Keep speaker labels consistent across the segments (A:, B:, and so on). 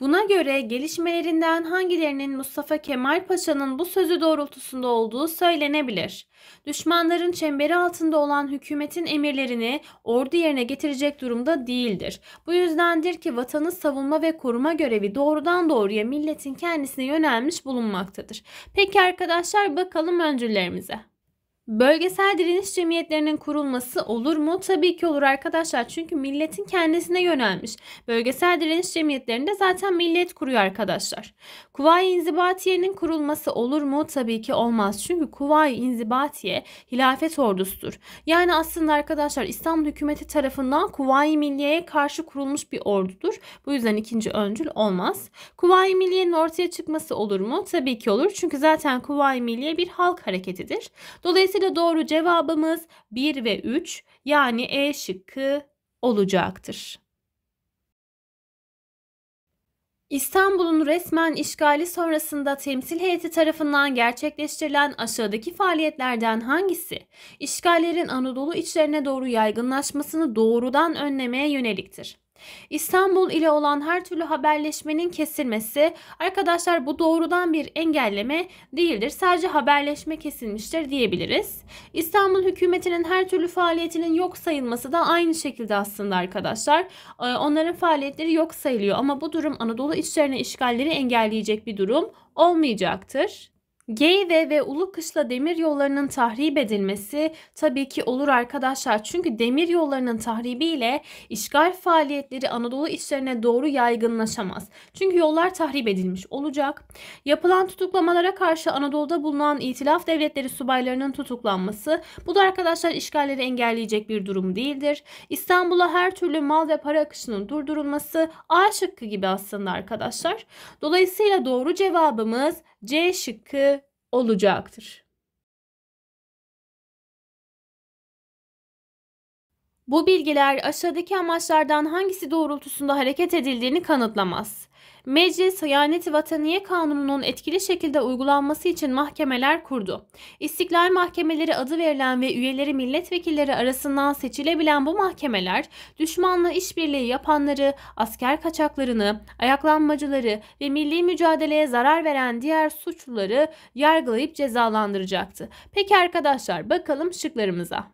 A: Buna göre gelişmelerinden hangilerinin Mustafa Kemal Paşa'nın bu sözü doğrultusunda olduğu söylenebilir. Düşmanların çemberi altında olan hükümetin emirlerini ordu yerine getirecek durumda değildir. Bu yüzdendir ki vatanı savunma ve koruma görevi doğrudan doğruya milletin kendisine yönelmiş bulunmaktadır. Peki arkadaşlar bakalım öncülerimize. Bölgesel direniş cemiyetlerinin kurulması olur mu? Tabii ki olur arkadaşlar. Çünkü milletin kendisine yönelmiş. Bölgesel direniş cemiyetlerinde zaten millet kuruyor arkadaşlar. Kuvayi İnzibatiye'nin kurulması olur mu? Tabii ki olmaz. Çünkü Kuvayi İnzibatiye hilafet ordusudur. Yani aslında arkadaşlar İslam hükümeti tarafından Kuvayi Milliye'ye karşı kurulmuş bir ordudur. Bu yüzden ikinci öncül olmaz. Kuvayi Milliye'nin ortaya çıkması olur mu? Tabii ki olur. Çünkü zaten Kuvayi Milliye bir halk hareketidir. Dolayısıyla Dolayısıyla doğru cevabımız 1 ve 3 yani E şıkkı olacaktır. İstanbul'un resmen işgali sonrasında temsil heyeti tarafından gerçekleştirilen aşağıdaki faaliyetlerden hangisi, işgallerin Anadolu içlerine doğru yaygınlaşmasını doğrudan önlemeye yöneliktir? İstanbul ile olan her türlü haberleşmenin kesilmesi arkadaşlar bu doğrudan bir engelleme değildir. Sadece haberleşme kesilmiştir diyebiliriz. İstanbul hükümetinin her türlü faaliyetinin yok sayılması da aynı şekilde aslında arkadaşlar. Ee, onların faaliyetleri yok sayılıyor ama bu durum Anadolu içlerine işgalleri engelleyecek bir durum olmayacaktır. Geyve ve Ulu Kışla demir yollarının tahrip edilmesi tabii ki olur arkadaşlar. Çünkü demir yollarının tahribiyle işgal faaliyetleri Anadolu içlerine doğru yaygınlaşamaz. Çünkü yollar tahrip edilmiş olacak. Yapılan tutuklamalara karşı Anadolu'da bulunan itilaf devletleri subaylarının tutuklanması bu da arkadaşlar işgalleri engelleyecek bir durum değildir. İstanbul'a her türlü mal ve para akışının durdurulması A şıkkı gibi aslında arkadaşlar. Dolayısıyla doğru cevabımız C şıkkı olacaktır. Bu bilgiler aşağıdaki amaçlardan hangisi doğrultusunda hareket edildiğini kanıtlamaz. Meclis, Hiyaneti Vataniye Kanunu'nun etkili şekilde uygulanması için mahkemeler kurdu. İstiklal Mahkemeleri adı verilen ve üyeleri milletvekilleri arasından seçilebilen bu mahkemeler, düşmanla işbirliği yapanları, asker kaçaklarını, ayaklanmacıları ve milli mücadeleye zarar veren diğer suçluları yargılayıp cezalandıracaktı. Peki arkadaşlar bakalım şıklarımıza.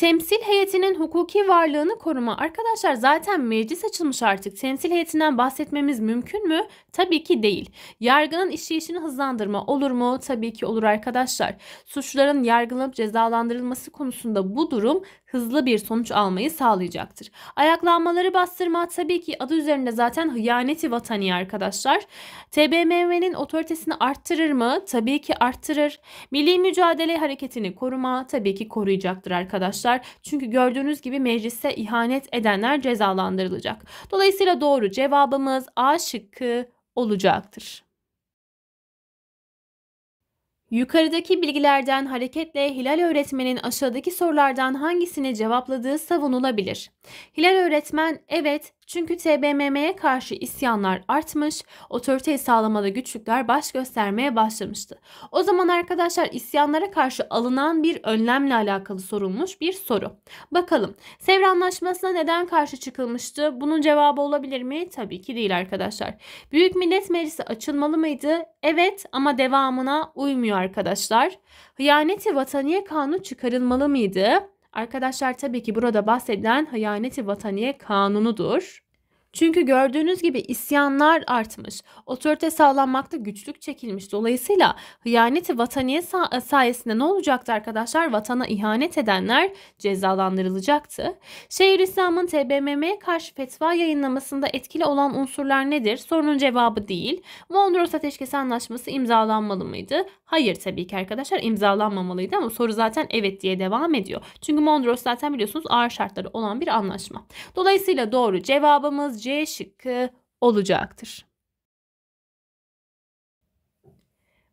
A: Temsil heyetinin hukuki varlığını koruma. Arkadaşlar zaten meclis açılmış artık. Temsil heyetinden bahsetmemiz mümkün mü? Tabii ki değil. Yargının işleyişini hızlandırma olur mu? Tabii ki olur arkadaşlar. Suçluların yargılanıp cezalandırılması konusunda bu durum hızlı bir sonuç almayı sağlayacaktır. Ayaklanmaları bastırma tabii ki adı üzerinde zaten hıyaneti vatani arkadaşlar. TBMM'nin otoritesini arttırır mı? Tabii ki arttırır. Milli mücadele hareketini koruma tabii ki koruyacaktır arkadaşlar. Çünkü gördüğünüz gibi meclise ihanet edenler cezalandırılacak. Dolayısıyla doğru cevabımız A şıkkı olacaktır. Yukarıdaki bilgilerden hareketle Hilal öğretmenin aşağıdaki sorulardan hangisini cevapladığı savunulabilir. Hilal öğretmen evet çünkü TBMM'ye karşı isyanlar artmış, otoriteyi sağlamada güçlükler baş göstermeye başlamıştı. O zaman arkadaşlar isyanlara karşı alınan bir önlemle alakalı sorulmuş bir soru. Bakalım Sevr Anlaşması'na neden karşı çıkılmıştı? Bunun cevabı olabilir mi? Tabii ki değil arkadaşlar. Büyük Millet Meclisi açılmalı mıydı? Evet ama devamına uymuyor arkadaşlar. Hıyaneti Vataniye Kanunu çıkarılmalı mıydı? Arkadaşlar tabii ki burada bahsedilen Hayaneti Vataniye kanunudur. Çünkü gördüğünüz gibi isyanlar artmış. Otorite sağlanmakta güçlük çekilmiş. Dolayısıyla hıyaneti vataniye e, sayesinde ne olacaktı arkadaşlar? Vatana ihanet edenler cezalandırılacaktı. Şehir İslam'ın TBMM'ye karşı fetva yayınlamasında etkili olan unsurlar nedir? Sorunun cevabı değil. Mondros Ateşkesi Anlaşması imzalanmalı mıydı? Hayır tabii ki arkadaşlar imzalanmamalıydı ama soru zaten evet diye devam ediyor. Çünkü Mondros zaten biliyorsunuz ağır şartları olan bir anlaşma. Dolayısıyla doğru cevabımız cevabımız C şıkkı olacaktır.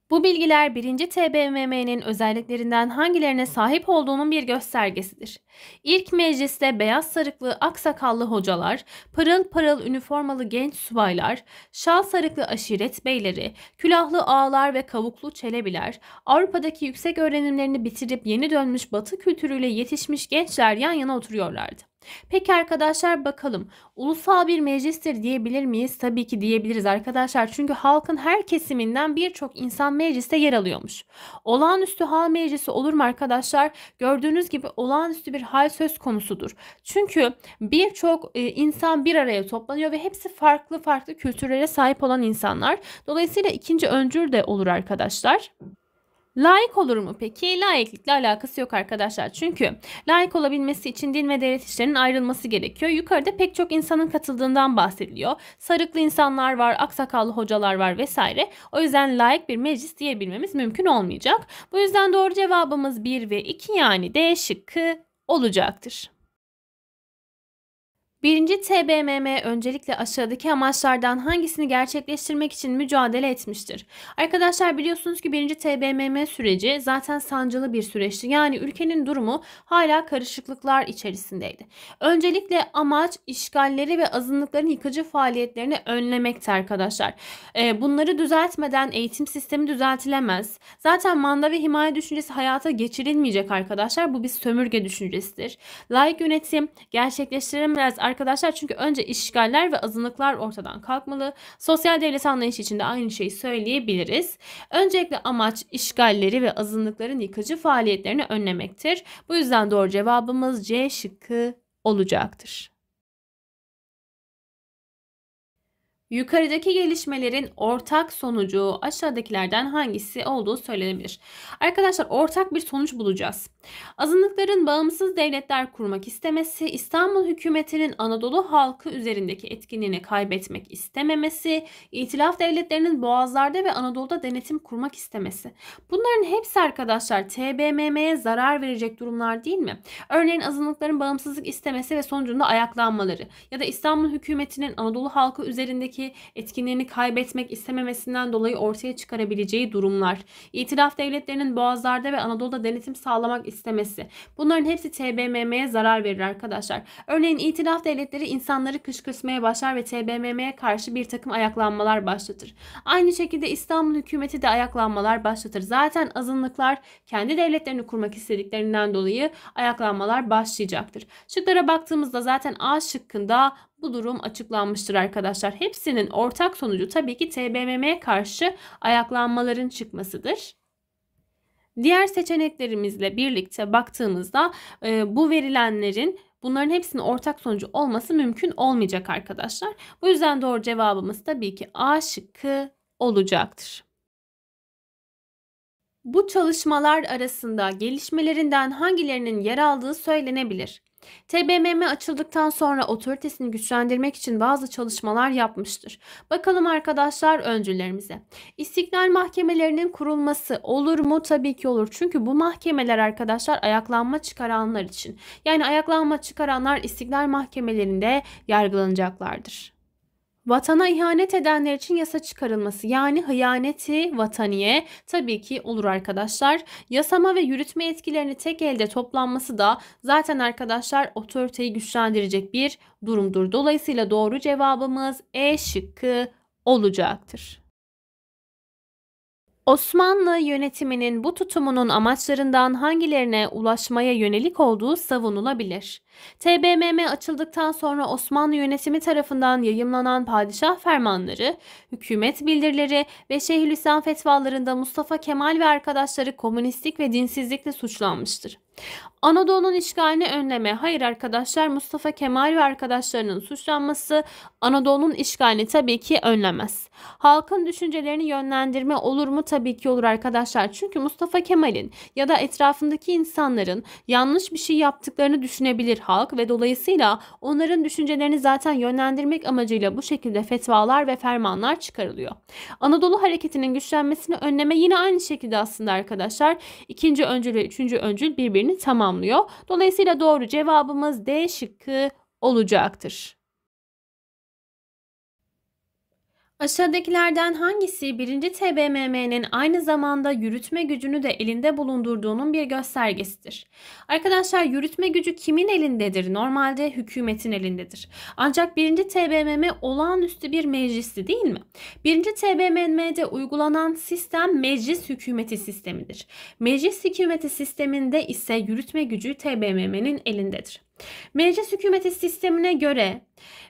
A: Bu bilgiler 1. TBMM'nin özelliklerinden hangilerine sahip olduğunun bir göstergesidir. İlk mecliste beyaz sarıklı aksakallı hocalar, pırıl pırıl üniformalı genç subaylar, şal sarıklı aşiret beyleri, külahlı ağlar ve kavuklu çelebiler, Avrupa'daki yüksek öğrenimlerini bitirip yeni dönmüş batı kültürüyle yetişmiş gençler yan yana oturuyorlardı. Peki arkadaşlar bakalım ulusal bir meclistir diyebilir miyiz? Tabii ki diyebiliriz arkadaşlar. Çünkü halkın her kesiminden birçok insan mecliste yer alıyormuş. Olağanüstü hal meclisi olur mu arkadaşlar? Gördüğünüz gibi olağanüstü bir hal söz konusudur. Çünkü birçok e, insan bir araya toplanıyor ve hepsi farklı farklı kültürlere sahip olan insanlar. Dolayısıyla ikinci öncül de olur arkadaşlar. Layık olur mu peki? Layıklıkla alakası yok arkadaşlar. Çünkü layık olabilmesi için din ve devlet işlerinin ayrılması gerekiyor. Yukarıda pek çok insanın katıldığından bahsediliyor. Sarıklı insanlar var, aksakallı hocalar var vesaire. O yüzden layık bir meclis diyebilmemiz mümkün olmayacak. Bu yüzden doğru cevabımız 1 ve 2 yani D şıkkı olacaktır. Birinci TBMM öncelikle aşağıdaki amaçlardan hangisini gerçekleştirmek için mücadele etmiştir? Arkadaşlar biliyorsunuz ki birinci TBMM süreci zaten sancılı bir süreçti. Yani ülkenin durumu hala karışıklıklar içerisindeydi. Öncelikle amaç işgalleri ve azınlıkların yıkıcı faaliyetlerini önlemekti arkadaşlar. Ee, bunları düzeltmeden eğitim sistemi düzeltilemez. Zaten manda ve himaye düşüncesi hayata geçirilmeyecek arkadaşlar. Bu bir sömürge düşüncesidir. Layık yönetim gerçekleştirilemez arkadaşlar arkadaşlar çünkü önce işgaller ve azınlıklar ortadan kalkmalı. Sosyal devlet anlayışı içinde aynı şeyi söyleyebiliriz. Öncelikle amaç işgalleri ve azınlıkların yıkıcı faaliyetlerini önlemektir. Bu yüzden doğru cevabımız C şıkkı olacaktır. Yukarıdaki gelişmelerin ortak sonucu aşağıdakilerden hangisi olduğu söylenebilir. Arkadaşlar ortak bir sonuç bulacağız. Azınlıkların bağımsız devletler kurmak istemesi, İstanbul hükümetinin Anadolu halkı üzerindeki etkinliğini kaybetmek istememesi, itilaf devletlerinin boğazlarda ve Anadolu'da denetim kurmak istemesi. Bunların hepsi arkadaşlar TBMM'ye zarar verecek durumlar değil mi? Örneğin azınlıkların bağımsızlık istemesi ve sonucunda ayaklanmaları ya da İstanbul hükümetinin Anadolu halkı üzerindeki hayatındaki etkinliğini kaybetmek istememesinden dolayı ortaya çıkarabileceği durumlar. İtiraf devletlerinin boğazlarda ve Anadolu'da denetim sağlamak istemesi. Bunların hepsi TBMM'ye zarar verir arkadaşlar. Örneğin itiraf devletleri insanları kışkırtmaya başlar ve TBMM'ye karşı bir takım ayaklanmalar başlatır. Aynı şekilde İstanbul hükümeti de ayaklanmalar başlatır. Zaten azınlıklar kendi devletlerini kurmak istediklerinden dolayı ayaklanmalar başlayacaktır. Şıklara baktığımızda zaten A şıkkında bu durum açıklanmıştır arkadaşlar. Hepsinin ortak sonucu tabii ki TBMM'ye karşı ayaklanmaların çıkmasıdır. Diğer seçeneklerimizle birlikte baktığımızda e, bu verilenlerin bunların hepsinin ortak sonucu olması mümkün olmayacak arkadaşlar. Bu yüzden doğru cevabımız tabii ki A şıkkı olacaktır. Bu çalışmalar arasında gelişmelerinden hangilerinin yer aldığı söylenebilir? TBMM açıldıktan sonra otoritesini güçlendirmek için bazı çalışmalar yapmıştır. Bakalım arkadaşlar öncülerimize. İstiklal mahkemelerinin kurulması olur mu? Tabii ki olur. Çünkü bu mahkemeler arkadaşlar ayaklanma çıkaranlar için. Yani ayaklanma çıkaranlar istiklal mahkemelerinde yargılanacaklardır. Vatana ihanet edenler için yasa çıkarılması yani hıyaneti vataniye tabii ki olur arkadaşlar. Yasama ve yürütme etkilerini tek elde toplanması da zaten arkadaşlar otoriteyi güçlendirecek bir durumdur. Dolayısıyla doğru cevabımız E şıkkı olacaktır. Osmanlı yönetiminin bu tutumunun amaçlarından hangilerine ulaşmaya yönelik olduğu savunulabilir. TBMM açıldıktan sonra Osmanlı yönetimi tarafından yayımlanan padişah fermanları, hükümet bildirileri ve Şeyhülislam fetvalarında Mustafa Kemal ve arkadaşları komünistlik ve dinsizlikle suçlanmıştır. Anadolu'nun işgalini önleme. Hayır arkadaşlar Mustafa Kemal ve arkadaşlarının suçlanması Anadolu'nun işgalini tabii ki önlemez. Halkın düşüncelerini yönlendirme olur mu? Tabii ki olur arkadaşlar. Çünkü Mustafa Kemal'in ya da etrafındaki insanların yanlış bir şey yaptıklarını düşünebilir halk ve dolayısıyla onların düşüncelerini zaten yönlendirmek amacıyla bu şekilde fetvalar ve fermanlar çıkarılıyor. Anadolu hareketinin güçlenmesini önleme yine aynı şekilde aslında arkadaşlar. ikinci öncül ve üçüncü öncül birbirini birbirini tamamlıyor. Dolayısıyla doğru cevabımız D şıkkı olacaktır. Aşağıdakilerden hangisi 1. TBMM'nin aynı zamanda yürütme gücünü de elinde bulundurduğunun bir göstergesidir? Arkadaşlar yürütme gücü kimin elindedir? Normalde hükümetin elindedir. Ancak 1. TBMM olağanüstü bir meclisti değil mi? 1. TBMM'de uygulanan sistem meclis hükümeti sistemidir. Meclis hükümeti sisteminde ise yürütme gücü TBMM'nin elindedir. Meclis hükümeti sistemine göre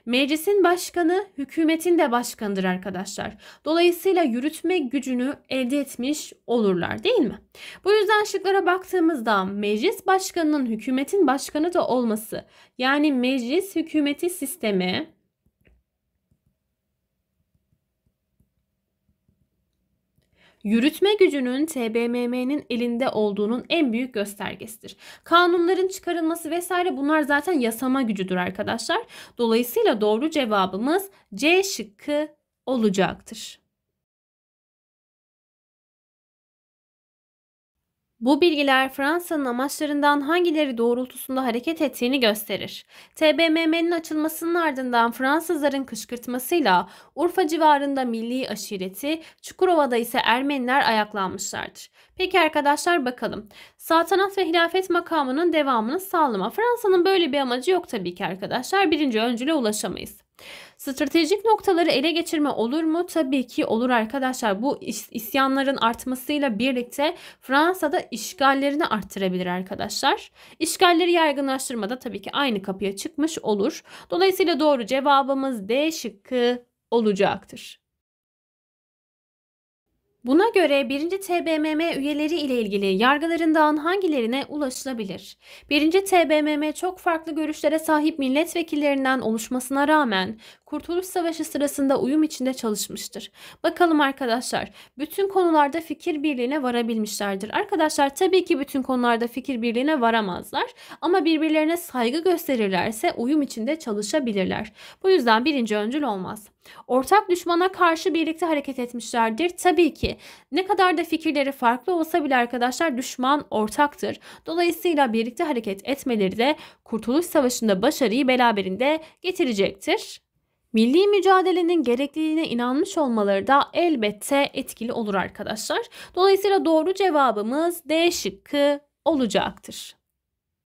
A: meclisin başkanı hükümetin de başkanıdır arkadaşlar. Dolayısıyla yürütme gücünü elde etmiş olurlar değil mi? Bu yüzden şıklara baktığımızda meclis başkanının hükümetin başkanı da olması yani meclis hükümeti sistemi yürütme gücünün TBMM'nin elinde olduğunun en büyük göstergesidir. Kanunların çıkarılması vesaire bunlar zaten yasama gücüdür arkadaşlar. Dolayısıyla doğru cevabımız C şıkkı olacaktır. Bu bilgiler Fransa'nın amaçlarından hangileri doğrultusunda hareket ettiğini gösterir. TBMM'nin açılmasının ardından Fransızların kışkırtmasıyla Urfa civarında milli aşireti, Çukurova'da ise Ermeniler ayaklanmışlardır. Peki arkadaşlar bakalım. Saltanat ve hilafet makamının devamını sağlama. Fransa'nın böyle bir amacı yok tabii ki arkadaşlar. Birinci öncüle ulaşamayız. Stratejik noktaları ele geçirme olur mu? Tabii ki olur arkadaşlar. Bu isyanların artmasıyla birlikte Fransa'da işgallerini arttırabilir arkadaşlar. İşgalleri yaygınlaştırmada tabii ki aynı kapıya çıkmış olur. Dolayısıyla doğru cevabımız D şıkkı olacaktır. Buna göre 1. TBMM üyeleri ile ilgili yargılarından hangilerine ulaşılabilir? 1. TBMM çok farklı görüşlere sahip milletvekillerinden oluşmasına rağmen Kurtuluş Savaşı sırasında uyum içinde çalışmıştır. Bakalım arkadaşlar bütün konularda fikir birliğine varabilmişlerdir. Arkadaşlar tabii ki bütün konularda fikir birliğine varamazlar ama birbirlerine saygı gösterirlerse uyum içinde çalışabilirler. Bu yüzden birinci öncül olmaz. Ortak düşmana karşı birlikte hareket etmişlerdir. Tabii ki ne kadar da fikirleri farklı olsa bile arkadaşlar düşman ortaktır. Dolayısıyla birlikte hareket etmeleri de Kurtuluş Savaşı'nda başarıyı beraberinde getirecektir. Milli mücadelenin gerekliliğine inanmış olmaları da elbette etkili olur arkadaşlar. Dolayısıyla doğru cevabımız D şıkkı olacaktır.